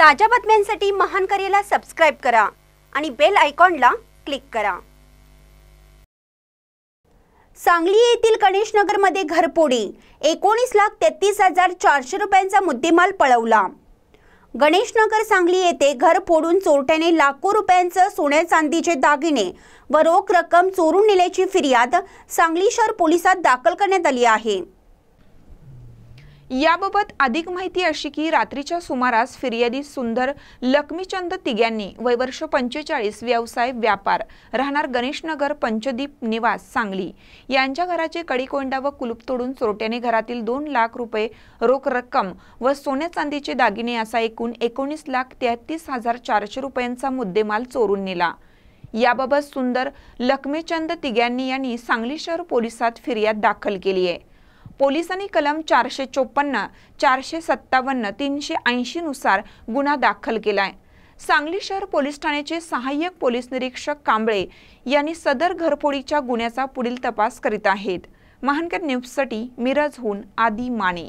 ताज्या बातम्यांसाठी महान करेला सबस्क्राईब करा आणि बेल आयकॉनला क्लिक करा सांगली येथील गणेशनगरमध्ये घरपोडी एकोणीस लाख तेहतीस हजार चारशे रुपयांचा मुद्देमाल पळवला गणेशनगर सांगली येथे घर फोडून चोरट्याने लाखो रुपयांचं सोन्या चांदीचे दागिने व रोख रक्कम चोरून नेल्याची फिर्याद सांगली शहर पोलिसात दाखल करण्यात आली आहे याबाबत अधिक माहिती अशी की रात्रीच्या सुमारास फिर्यादी सुंदर लक्ष्मीचंद तिग्यांनी वर्ष पंचेचाळीस व्यवसाय व्यापार राहणार गणेशनगर पंचदीप निवास सांगली यांच्या घराचे कडीकोंडा व कुलूप तोडून चोरट्याने घरातील दोन लाख रुपये रोख रक्कम व सोन्या चांदीचे दागिने असा एकूण एकोणीस लाख तेहतीस हजार चारशे रुपयांचा मुद्देमाल चोरून नेला याबाबत सुंदर लक्ष्मीचंद तिग्यांनी यांनी सांगली शहर पोलिसात फिर्याद दाखल केली आहे पोलिसांनी कलम चारशे चोपन्न चारशे सत्तावन्न तीनशे ऐंशीनुसार गुन्हा दाखल केला सांगली शहर पोलीस ठाण्याचे सहाय्यक पोलीस निरीक्षक कांबळे यांनी सदर घरफोडीच्या गुन्ह्याचा पुढील तपास करीत आहेत महानकर न्यूजसाठी मिरजहून आदी माने